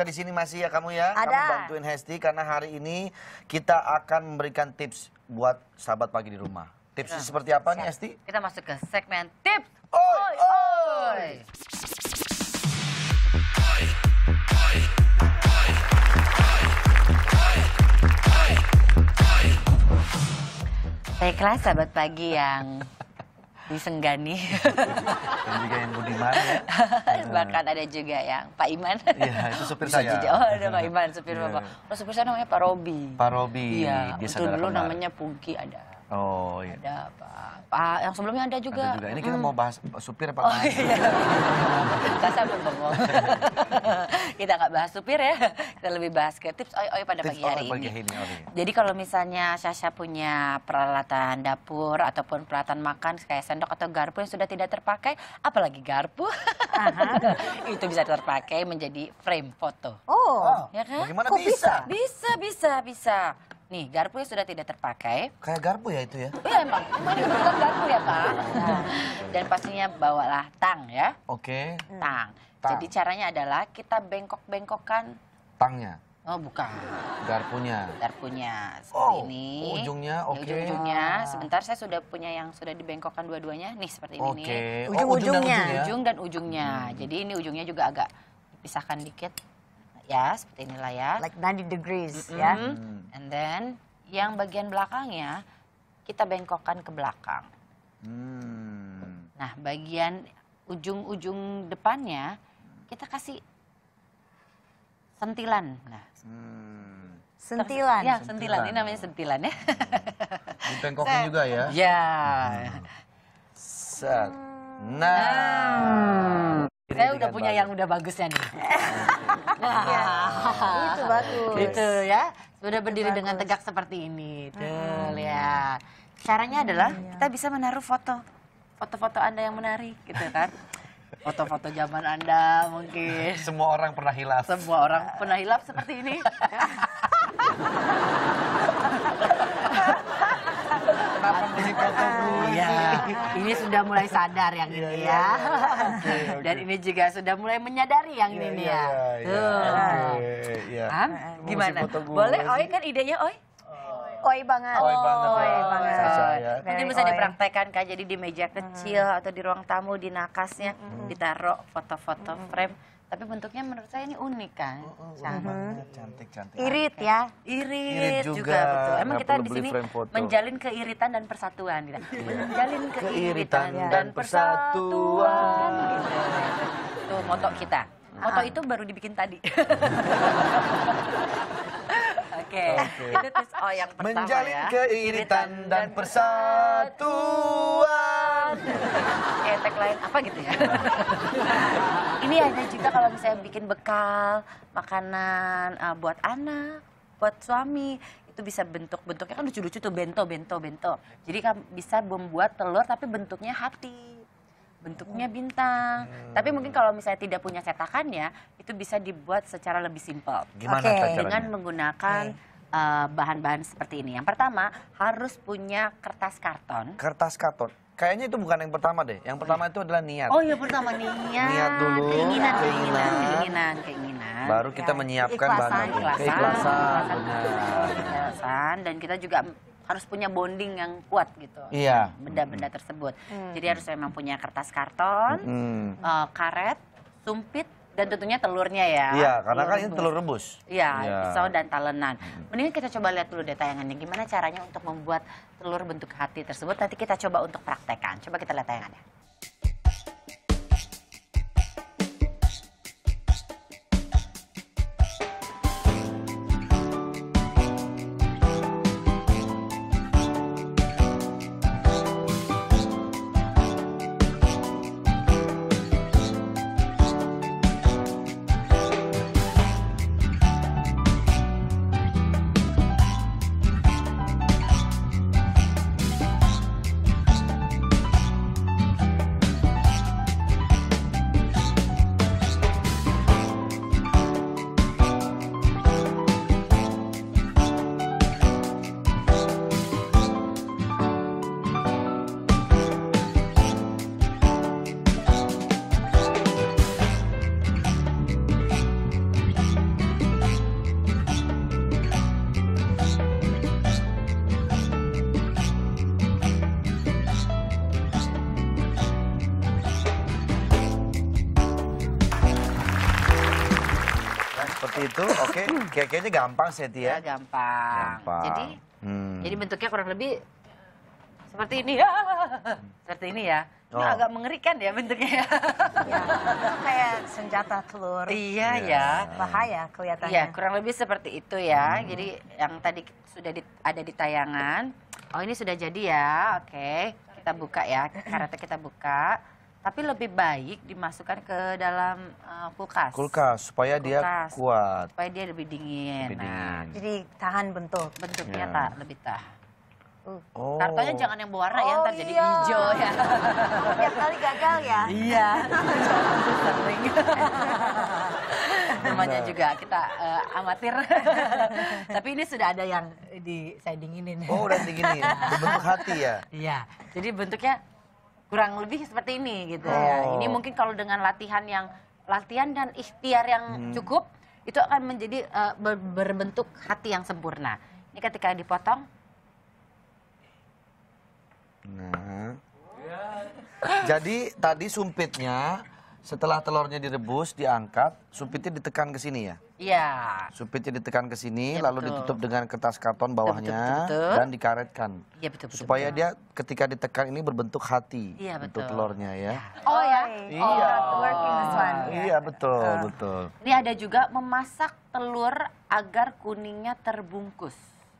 juga di sini masih iya, ya kamu ya. Ada. Kamu bantuin Hesti karena hari ini kita akan memberikan tips buat sahabat pagi di rumah. Tipsnya nah, seperti apa siap. nih Hesti? Kita masuk ke segmen tips. Oi, oi. Baiklah sahabat pagi yang disenggani. Dan juga yang Budiman ya. Nah. Bahkan ada juga yang Pak Iman. Iya, itu supir Bisa saya. Jadi, oh, ada Pak Iman supir yeah. Bapak. Oh, supir saya namanya Pak Robi. Pak Robi. Iya, itu dulu namanya Pungki ada. Oh iya. Ada Pak. Pak ah, yang sebelumnya ada juga. Ada juga. Ini kita hmm. mau bahas supir Pak. Oh, iya. Kasar belum kita nggak bahas supir ya. Kita lebih bahas ke tips oi oh, oi oh, pada tips pagi hari oh, ini. ini iya. Jadi kalau misalnya Sasha punya peralatan dapur ataupun peralatan makan kayak sendok atau garpu yang sudah tidak terpakai, apalagi garpu, itu bisa terpakai menjadi frame foto. Oh, ya kan? Bagaimana Kok Bisa, bisa, bisa. bisa. Nih, garpu ya sudah tidak terpakai. Kayak garpu ya itu ya? Iya emang, emang bukan garpu ya Pak. Iya. Nah, dan pastinya bawalah tang ya. Oke. Okay. Tang. tang. Jadi caranya adalah kita bengkok-bengkokkan. Tangnya? Oh bukan. Garpunya. Garpunya seperti oh, ini. Ujungnya, oke. Okay. Ujung-ujungnya. Sebentar saya sudah punya yang sudah dibengkokkan dua-duanya. Nih seperti ini okay. Oh, ujung-ujungnya. Oh, ujung, ya? ujung dan ujungnya. dan ujungnya. Hmm. Jadi ini ujungnya juga agak pisahkan dikit ya seperti inilah ya like 90 degrees mm -hmm. ya yeah. and then yang bagian belakangnya kita bengkokkan ke belakang hmm. nah bagian ujung-ujung depannya kita kasih sentilan nah hmm. sentilan ya sentilan. sentilan ini namanya sentilan ya hmm. dibengkokin Set. juga ya ya hmm. set nah, nah saya udah punya yang udah bagusnya nih. nah, itu bagus. Itu ya, sudah berdiri bagus. dengan tegak seperti ini. Tuh, hmm. lihat. Ya. Caranya adalah iya. kita bisa menaruh foto. Foto-foto Anda yang menarik gitu kan. foto-foto zaman Anda mungkin. Semua orang pernah hilaf. Semua orang pernah hilaf seperti ini. Iya. Ini sudah mulai sadar yang ini iya, iya, ya. Okay, iya. okay. Dan ini juga sudah mulai menyadari yang ini nih ya. Tuh. Gimana? Boleh Oi kan idenya Oi? koi oh. banget. Koi banget. Koi ya. banget. Sasa, ya. Mungkin bisa dipraktekkan kak, jadi di meja kecil hmm. atau di ruang tamu di nakasnya hmm. ditaruh foto-foto hmm. frame tapi bentuknya menurut saya ini unik kan oh, oh, sama cantik cantik irit ya irit, irit juga. juga betul emang kita di sini menjalin keiritan dan persatuan gitu. Iya. menjalin keiritan, dan persatuan, itu tuh moto kita moto itu baru dibikin tadi Oke. Okay. Okay. oh yang pertama Menjalin ya. keiritan dan, dan persatuan. Etek tagline apa gitu ya ini hanya juga kalau misalnya bikin bekal makanan uh, buat anak buat suami itu bisa bentuk-bentuknya kan lucu-lucu tuh bento bento bento jadi kan bisa membuat telur tapi bentuknya hati bentuknya oh. bintang. Hmm. Tapi mungkin kalau misalnya tidak punya cetakannya, itu bisa dibuat secara lebih simpel. Gimana okay. Dengan menggunakan eh, bahan-bahan uh, bahan -bahan seperti ini. Yang pertama, harus punya kertas karton. Kertas karton. Kayaknya itu bukan yang pertama deh. Yang pertama itu adalah niat. Oh, iya pertama niat. Niat dulu. Keinginan, keinginan, keinginan, keinginan. Baru kita ya. menyiapkan bahan keikhlasan, keikhlasan, keikhlasan, dan kita juga harus punya bonding yang kuat gitu. Iya. Benda-benda tersebut. Hmm. Jadi harus memang punya kertas karton, hmm. uh, karet, sumpit, dan tentunya telurnya ya. Iya, karena kan ini telur rebus. Iya, ya. pisau dan talenan. Mendingan kita coba lihat dulu deh tayangannya. Gimana caranya untuk membuat telur bentuk hati tersebut. Nanti kita coba untuk praktekan. Coba kita lihat tayangannya. Kayaknya gampang sih ya. Gampang. gampang. Jadi hmm. jadi bentuknya kurang lebih eh, seperti ini ya. Seperti ini ya. Ini oh. agak mengerikan ya bentuknya. ya, iya, kayak senjata telur. Iya, iya ya. Bahaya kelihatannya. Iya, kurang lebih seperti itu ya. Hmm. Jadi yang tadi sudah di, ada di tayangan. Oh, ini sudah jadi ya. Oke, kita buka ya. Karate kita buka. Tapi lebih baik dimasukkan ke dalam uh, kulkas. Kulkas supaya kulkas, dia kuat. Supaya dia lebih dingin. Lebih nah, dingin. Nah, jadi tahan bentuk. Bentuknya yeah. tak lebih tahan. Uh. Oh. Kartonya jangan yang berwarna oh, ya, ntar oh, iya. jadi hijau ya. Setiap kali gagal ya. Iya. Namanya juga kita uh, amatir. Tapi ini sudah ada yang di saya dinginin. Oh, udah dinginin. Bentuk hati ya. Iya. Jadi bentuknya kurang lebih seperti ini gitu ya. oh. ya. Ini mungkin kalau dengan latihan yang latihan dan ikhtiar yang hmm. cukup itu akan menjadi uh, ber berbentuk hati yang sempurna. Ini ketika dipotong. Nah. Jadi tadi sumpitnya setelah telurnya direbus diangkat, sumpitnya ditekan ke sini ya. Iya. Supitnya ditekan ke sini, ya, lalu betul. ditutup dengan kertas karton iya, bawahnya betul, betul, betul, dan dikaretkan. Iya betul, betul. Supaya betul. dia ketika ditekan ini berbentuk hati, ya, bentuk telurnya ya. Iya. Oh ya. Iya. Oh, working this one. Ya. Iya betul uh. betul. Ini ada juga memasak telur agar kuningnya terbungkus,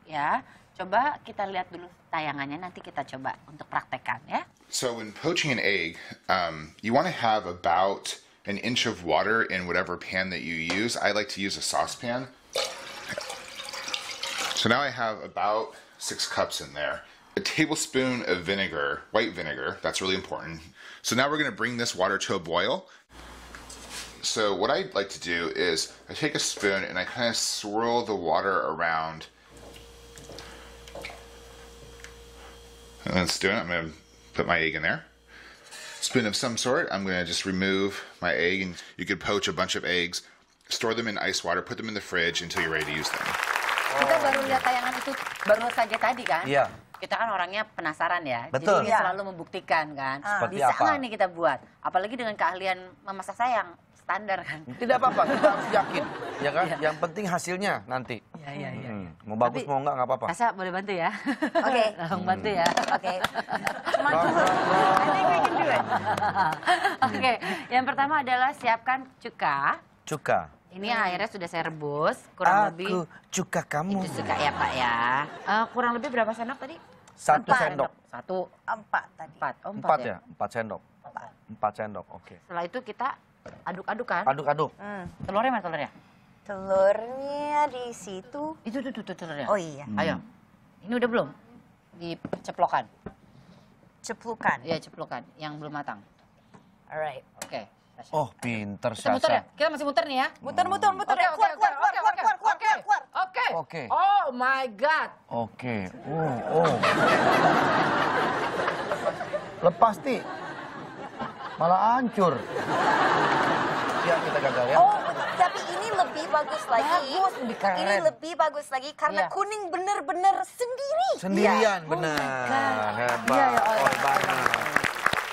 ya. Coba kita lihat dulu tayangannya nanti kita coba untuk praktekkan ya. So when poaching an egg, um, you want to have about an inch of water in whatever pan that you use. I like to use a saucepan. So now I have about six cups in there. A tablespoon of vinegar, white vinegar, that's really important. So now we're gonna bring this water to a boil. So what I like to do is I take a spoon and I kind of swirl the water around. And it's doing it, I'm gonna put my egg in there. spoon of some sort. I'm going to just remove my egg, and you could poach a bunch of eggs, store them in ice water, put them in the fridge until you're ready to use them. Kita oh, baru iya. lihat tayangan itu baru saja tadi kan? Iya. Kita kan orangnya penasaran ya. Betul. Jadi ya. selalu membuktikan kan. Ah, seperti Bisa apa nih kita buat? Apalagi dengan keahlian memasak sayang standar kan. Hmm. Tidak apa-apa, kita harus yakin. Ya kan? Ya. Yang penting hasilnya nanti. Iya, iya, iya. Hmm. Mau bagus Tapi, mau enggak enggak apa-apa. Asa boleh bantu ya? Oke. Okay. Langsung bantu ya. Hmm. Oke. Okay. Cuman Oke, yang pertama adalah siapkan cuka. Cuka. Ini airnya sudah saya rebus, kurang Aku lebih. Aku cuka kamu. Itu suka ya Pak ya. Uh, kurang lebih berapa sendok tadi? Satu empat. sendok. Satu. Empat tadi. Empat, oh, empat, empat ya? ya? Empat sendok. Empat. Empat sendok, oke. Okay. Setelah itu kita aduk-aduk kan? Aduk-aduk. Hmm. Telurnya mana telurnya? Telurnya di situ. Itu tuh, tuh, tuh telurnya. Oh iya. Hmm. Ayo. Ini udah belum? Diceplokan. Ceplukan. Iya, ceplukan yang belum matang. Alright. Oke. Okay. Oh, pinter Kita muter ya? Kita masih muter nih ya? Muter, muter, muter. Ya? Oke, oke, oke, oke, oke, oke, oke. Oke. Oh my God. Oke. Okay. Oh, oh. Lepas, Ti. Malah hancur. Ya, kita gagal ya. Oh tapi ini lebih bagus lagi. Bagus, lebih keren. Ini lebih bagus lagi karena yeah. kuning bener-bener sendiri. Sendirian, yeah. benar. Oh Hebat, iya, ya oh,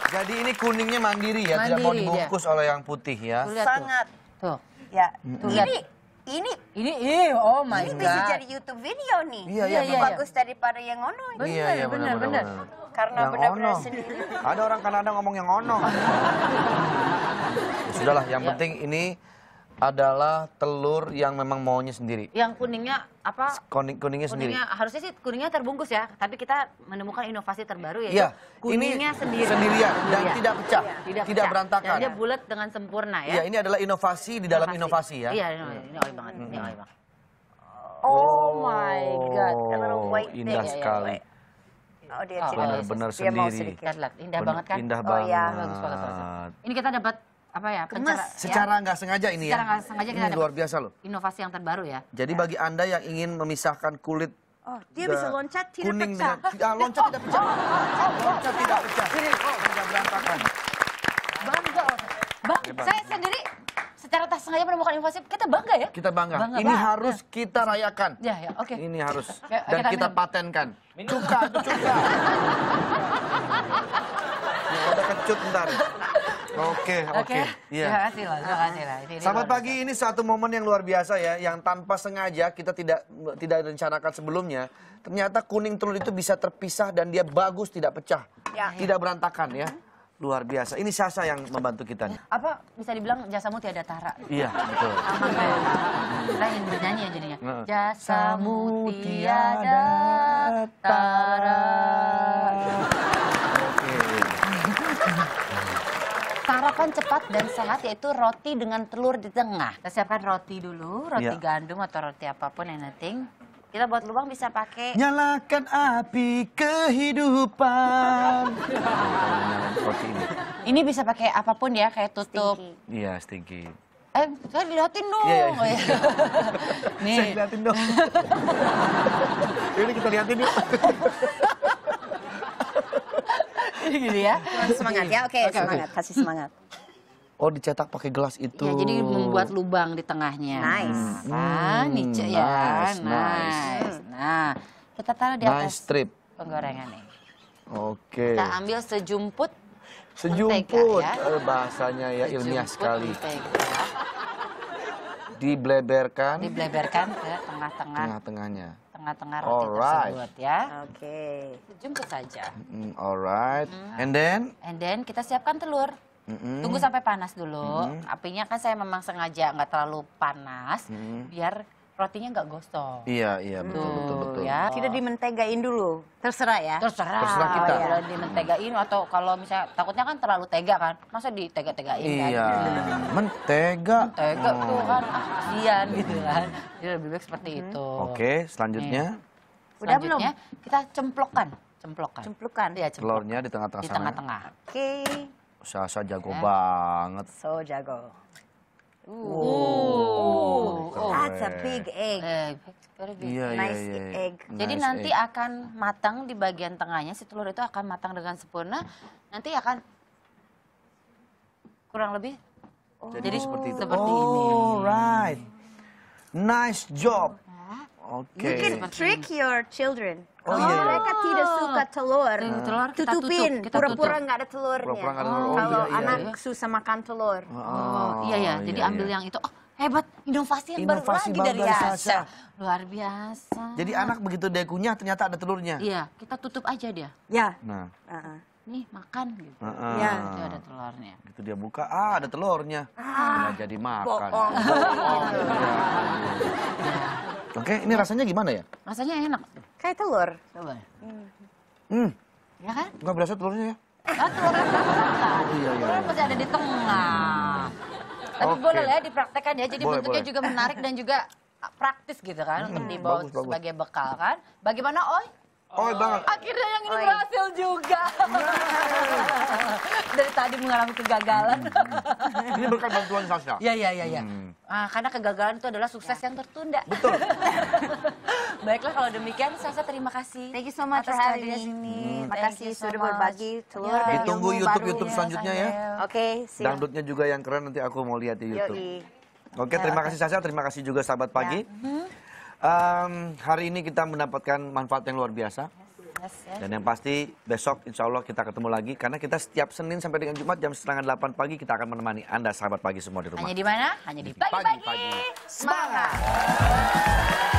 Jadi ini kuningnya mandiri ya, mandiri, tidak mau iya. dibungkus dia. oleh yang putih ya. Tuh, Sangat. Tuh. Ya, tuh, ini ini ini eh oh my ini bisa jadi YouTube video nih. Iya, iya, iya. Bagus daripada yang ono. Benar, iya, iya, benar, benar. Karena benar-benar sendiri. Ada orang Kanada ngomong yang ono. Ya sudahlah, yang iya. penting ini adalah telur yang memang maunya sendiri. Yang kuningnya apa? Kuning, kuningnya, kuningnya sendiri. Harusnya sih kuningnya terbungkus ya, tapi kita menemukan inovasi terbaru ya, kuningnya ini sendiri. Sendirian dan ya. tidak pecah, ya. tidak, tidak pecah. berantakan. Dan dia bulat dengan sempurna ya. Iya, ini adalah inovasi di dalam inovasi, ya. Iya, ini, banget, ini mm-hmm. oi banget. Oh, oh, my god, oh, indah sekali. Ya, ya, ya. Oh, dia ah, benar-benar sendiri. mau sedikit. Indah banget kan? Indah oh, iya. banget. Ya. Bagus, bagus, bagus. Ini kita dapat apa ya pencara, ya. secara nggak ya, sengaja ini ya? secara ya sengaja ini hmm, luar biasa loh inovasi yang terbaru ya jadi ya. bagi anda yang ingin memisahkan kulit Oh, dia bisa loncat tidak kuning pecah. Dengan, ah, loncat tidak pecah. Oh, oh, oh, oh. loncat oh, tidak pecah. Ini oh, tidak berantakan. Bangga. Bang, ya, saya sendiri secara tak sengaja menemukan inovasi, kita bangga ya? Kita bangga. bangga. Ini bang. harus ya. kita rayakan. Ya, ya, oke. Okay. Ini harus. Dan kita, patenkan. Minum. Cuka, cuka. ya, ada kecut ntar. Oke, oke. Yeah. Terima kasih loh, terima kasih lah. Selamat pagi, ini satu momen yang luar biasa ya, yang tanpa sengaja kita tidak tidak rencanakan sebelumnya. Ternyata kuning telur itu bisa terpisah dan dia bagus tidak pecah, ya, tidak ya. berantakan ya. Luar biasa. Ini Sasa yang membantu kita. Apa bisa dibilang jasamu tiada tara? Iya, betul. Aman Kita ingin bernyanyi ya jadinya. Jasamu tiada tara. sarapan cepat dan sehat yaitu roti dengan telur di tengah. Kita siapkan roti dulu, roti ya. gandum atau roti apapun yang penting. Kita buat lubang bisa pakai nyalakan api kehidupan. roti ini. Ini bisa pakai apapun ya, kayak tutup. Iya, stinky. Ya, Eh, saya dilihatin dong. Yeah, yeah. Ya. Nih. Saya dilihatin dong. ini kita lihatin yuk. gitu ya. Semangat ya, oke okay, semangat, kasih semangat. Oh dicetak pakai gelas itu. Ya, jadi membuat lubang di tengahnya. Nice. Nah, hmm, ah, hmm. Ya. nice, ya. Nice, Nah, kita taruh di atas nice strip. penggorengan nih. Oke. Okay. Kita ambil sejumput. Sejumput, mentega, ya. Eh, bahasanya ya sejumput ilmiah sekali. Mentega. Dibleberkan. Dibleberkan ke tengah-tengah. Tengah-tengahnya tengah-tengah roti right. tersebut ya. Oke. Okay. saja. Mm, alright. Mm. And then? And then kita siapkan telur. Mm-hmm. Tunggu sampai panas dulu. Mm-hmm. Apinya kan saya memang sengaja nggak terlalu panas, mm-hmm. biar rotinya nggak gosong. Iya, iya, betul, hmm. betul, betul, betul. Ya. Tidak dimentegain dulu, terserah ya. Terserah. Terserah kita. Ya. Kalau dimentegain atau kalau misalnya takutnya kan terlalu tega kan, masa ditega-tegain iya. kan? Iya, hmm. mentega. Mentega hmm. tuh oh. kan, ah, kasihan gitu kan. Jadi lebih baik seperti hmm. itu. Oke, selanjutnya. Hmm. Udah belum? Kita cemplokkan, cemplokkan. Cemplokkan. Ya, cemplokkan. Telurnya di tengah-tengah. Di ya. tengah-tengah. Oke. Okay. Sasa jago ya. banget. So jago. Ooh. Ooh. Oh. That's a big egg. egg. Eh, very big. Yeah, iya, iya, nice yeah, yeah. egg. Jadi nice nanti egg. akan matang di bagian tengahnya si telur itu akan matang dengan sempurna. Nanti akan kurang lebih oh. jadi seperti itu. Seperti oh, ini. right. Nice job. Okay. You can trick your children. Oh, Kalau iya. iya. mereka tidak oh. suka telur, hmm. telur kita tutupin, pura-pura nggak ada telurnya. Pura -pura telur. Oh, Kalau iya, iya, iya. anak iya. susah makan telur. Oh, oh iya ya, jadi iya, ambil yang itu. Oh, hebat inovasi yang baru lagi dari biasa Luar biasa. Jadi anak begitu dia kunyah ternyata ada telurnya. Iya, kita tutup aja dia. Ya. Nah. Uh -uh nih makan gitu. Uh, nah, uh, ya. Itu ah. ada telurnya. Gitu dia buka, ah ada telurnya. Ah, jadi makan. Bo Bohong. Oke, ini rasanya gimana ya? Rasanya enak. Kayak telur. Coba. Hmm. Ya kan? Enggak berasa telurnya ya? Ah, telurnya kan? Iya, iya. Telurnya iya. ada di tengah. Tapi okay. boleh ya dipraktekkan ya. Jadi boleh, bentuknya boleh. juga menarik dan juga ah, praktis gitu kan hmm, untuk dibawa bagus, sebagai bagus. bekal kan. Bagaimana Oi? Oi, banget. Akhirnya yang ini Oi. berhasil juga. Nah tadi mengalami kegagalan. Hmm. Ini berkat bantuan Sasha. Iya, iya, iya. Ya. Hmm. Ah, karena kegagalan itu adalah sukses ya. yang tertunda. Betul. Baiklah kalau demikian Sasha terima kasih. Thank you so much Atas hari ini. Terima Sini. Hmm. Makasih so sudah berbagi ya. Ditunggu YouTube-YouTube ya. selanjutnya ya. Iya. Oke, okay, Dangdutnya juga yang keren nanti aku mau lihat di YouTube. Oke, okay, ya, terima kasih Sasha, terima kasih juga sahabat pagi. Ya. Um, hari ini kita mendapatkan manfaat yang luar biasa. Dan yang pasti besok insya Allah kita ketemu lagi karena kita setiap Senin sampai dengan Jumat jam setengah delapan pagi kita akan menemani Anda sahabat pagi semua di rumah. Hanya di mana? Hanya di pagi-pagi. Semangat.